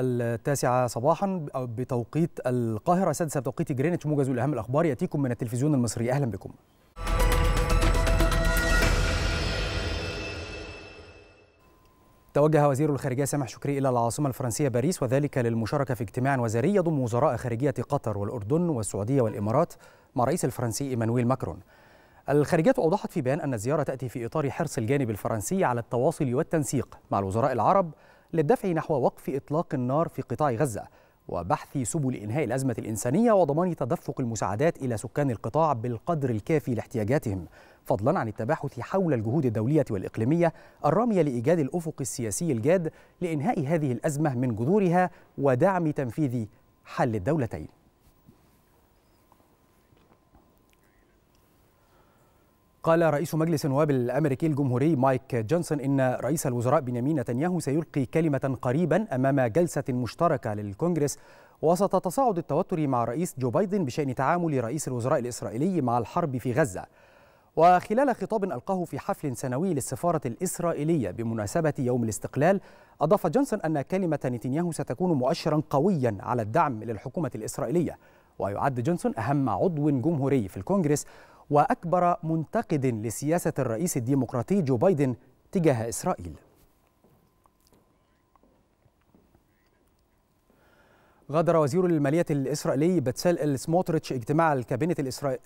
التاسعة صباحا بتوقيت القاهرة السادسة بتوقيت جرينتش موجز الأهم الأخبار يأتيكم من التلفزيون المصري أهلا بكم توجه وزير الخارجية سامح شكري إلى العاصمة الفرنسية باريس وذلك للمشاركة في اجتماع وزاري يضم وزراء خارجية قطر والأردن والسعودية والإمارات مع الرئيس الفرنسي إيمانويل ماكرون الخارجية أوضحت في بيان أن الزيارة تأتي في إطار حرص الجانب الفرنسي على التواصل والتنسيق مع الوزراء العرب للدفع نحو وقف إطلاق النار في قطاع غزة وبحث سبل إنهاء الأزمة الإنسانية وضمان تدفق المساعدات إلى سكان القطاع بالقدر الكافي لاحتياجاتهم فضلا عن التباحث حول الجهود الدولية والإقليمية الرامية لإيجاد الأفق السياسي الجاد لإنهاء هذه الأزمة من جذورها ودعم تنفيذ حل الدولتين قال رئيس مجلس النواب الامريكي الجمهوري مايك جونسون ان رئيس الوزراء بنيامين نتنياهو سيلقي كلمه قريبا امام جلسه مشتركه للكونجرس وسط تصاعد التوتر مع الرئيس جو بايدن بشان تعامل رئيس الوزراء الاسرائيلي مع الحرب في غزه. وخلال خطاب ألقاه في حفل سنوي للسفارة الإسرائيلية بمناسبة يوم الاستقلال أضاف جونسون أن كلمة نتنياهو ستكون مؤشرا قويا على الدعم للحكومة الإسرائيلية ويعد جونسون أهم عضو جمهوري في الكونغرس وأكبر منتقد لسياسة الرئيس الديمقراطي جو بايدن تجاه إسرائيل غادر وزير المالية الإسرائيلي بتسال سموتريتش اجتماع الكابينة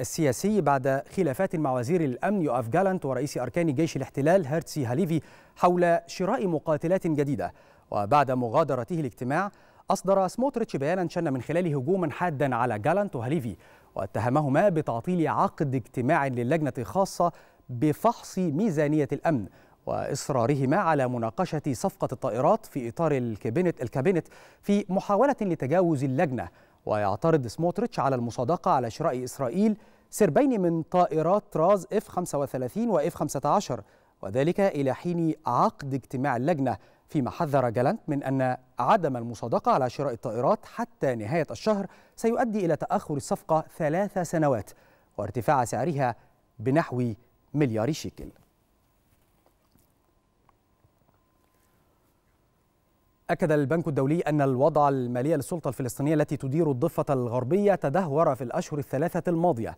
السياسي بعد خلافات مع وزير الأمن يؤف جالانت ورئيس أركان جيش الاحتلال هيرتسي هاليفي حول شراء مقاتلات جديدة وبعد مغادرته الاجتماع أصدر سموتريتش بيانا شن من خلاله هجوما حادا على جالانت وهاليفي واتهمهما بتعطيل عقد اجتماع للجنة خاصة بفحص ميزانية الأمن وإصرارهما على مناقشة صفقة الطائرات في إطار الكابينت, الكابينت في محاولة لتجاوز اللجنة ويعترض سموتريتش على المصادقة على شراء إسرائيل سربين من طائرات طراز F-35 و F-15 وذلك إلى حين عقد اجتماع اللجنة فيما حذر جالانت من أن عدم المصادقة على شراء الطائرات حتى نهاية الشهر سيؤدي إلى تأخر الصفقة ثلاث سنوات وارتفاع سعرها بنحو مليار شيكل أكد البنك الدولي أن الوضع المالي للسلطة الفلسطينية التي تدير الضفة الغربية تدهور في الأشهر الثلاثة الماضية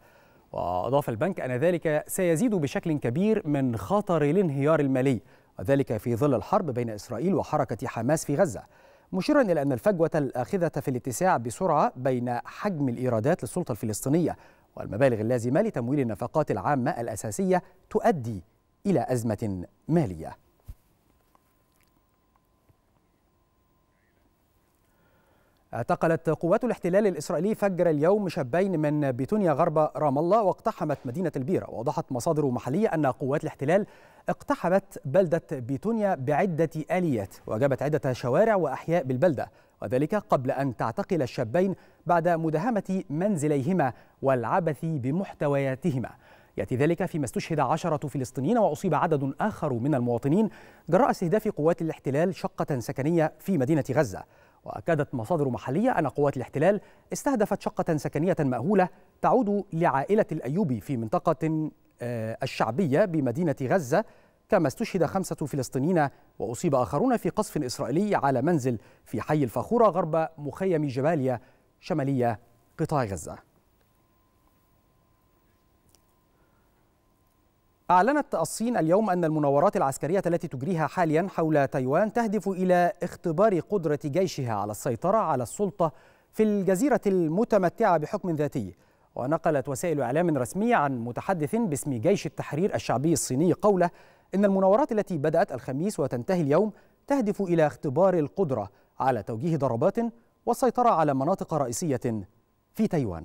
وأضاف البنك أن ذلك سيزيد بشكل كبير من خطر الانهيار المالي وذلك في ظل الحرب بين إسرائيل وحركة حماس في غزة مشيرا إلى أن الفجوة الآخذة في الاتساع بسرعة بين حجم الإيرادات للسلطة الفلسطينية والمبالغ اللازمة لتمويل النفقات العامة الأساسية تؤدي إلى أزمة مالية اعتقلت قوات الاحتلال الإسرائيلي فجر اليوم شابين من بيتونيا غرب رام الله واقتحمت مدينة البيرة وأوضحت مصادر محلية أن قوات الاحتلال اقتحمت بلدة بيتونيا بعدة آليات وأجابت عدة شوارع وأحياء بالبلدة وذلك قبل أن تعتقل الشابين بعد مداهمة منزليهما والعبث بمحتوياتهما يأتي ذلك فيما استشهد عشرة فلسطينيين وأصيب عدد آخر من المواطنين جراء استهداف قوات الاحتلال شقة سكنية في مدينة غزة وأكدت مصادر محلية أن قوات الاحتلال استهدفت شقة سكنية مأهولة تعود لعائلة الأيوبي في منطقة آه، الشعبية بمدينة غزة كما استشهد خمسة فلسطينيين وأصيب آخرون في قصف إسرائيلي على منزل في حي الفخورة غرب مخيم جباليا شمالية قطاع غزة أعلنت الصين اليوم أن المناورات العسكرية التي تجريها حاليا حول تايوان تهدف إلى اختبار قدرة جيشها على السيطرة على السلطة في الجزيرة المتمتعة بحكم ذاتي ونقلت وسائل إعلام رسمية عن متحدث باسم جيش التحرير الشعبي الصيني قوله إن المناورات التي بدأت الخميس وتنتهي اليوم تهدف إلى اختبار القدرة على توجيه ضربات والسيطرة على مناطق رئيسية في تايوان